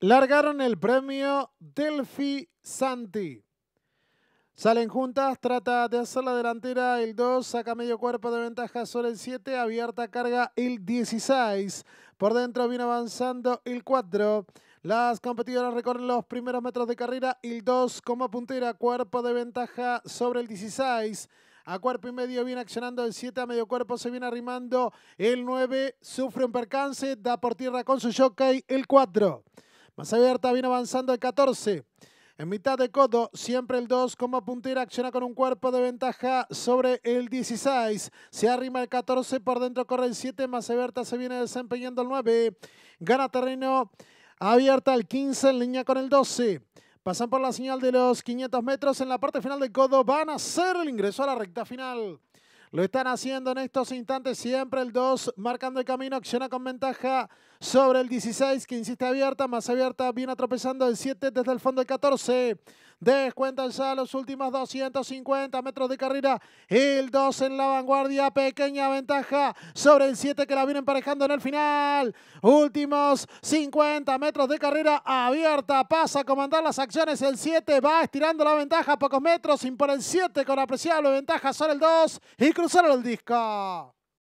largaron el premio Delphi Santi. Salen juntas, trata de hacer la delantera el 2, saca medio cuerpo de ventaja sobre el 7, abierta carga el 16. Por dentro viene avanzando el 4. Las competidoras recorren los primeros metros de carrera, el 2 como puntera, cuerpo de ventaja sobre el 16. A cuerpo y medio viene accionando el 7, a medio cuerpo se viene arrimando el 9, sufre un percance, da por tierra con su jockey el 4. Más abierta viene avanzando el 14. En mitad de codo, siempre el 2 como puntera acciona con un cuerpo de ventaja sobre el 16. Se arrima el 14, por dentro corre el 7, Maseberta se viene desempeñando el 9. Gana terreno, abierta el 15 en línea con el 12. Pasan por la señal de los 500 metros en la parte final del codo, van a hacer el ingreso a la recta final. Lo están haciendo en estos instantes. Siempre el 2 marcando el camino. Acciona con ventaja sobre el 16 que insiste abierta. Más abierta viene atropellando el 7 desde el fondo el 14 el a los últimos 250 metros de carrera. El 2 en la vanguardia. Pequeña ventaja sobre el 7 que la viene emparejando en el final. Últimos 50 metros de carrera abierta. Pasa a comandar las acciones. El 7 va estirando la ventaja a pocos metros. sin por el 7 con apreciable ventaja sobre el 2 y cruzaron el disco.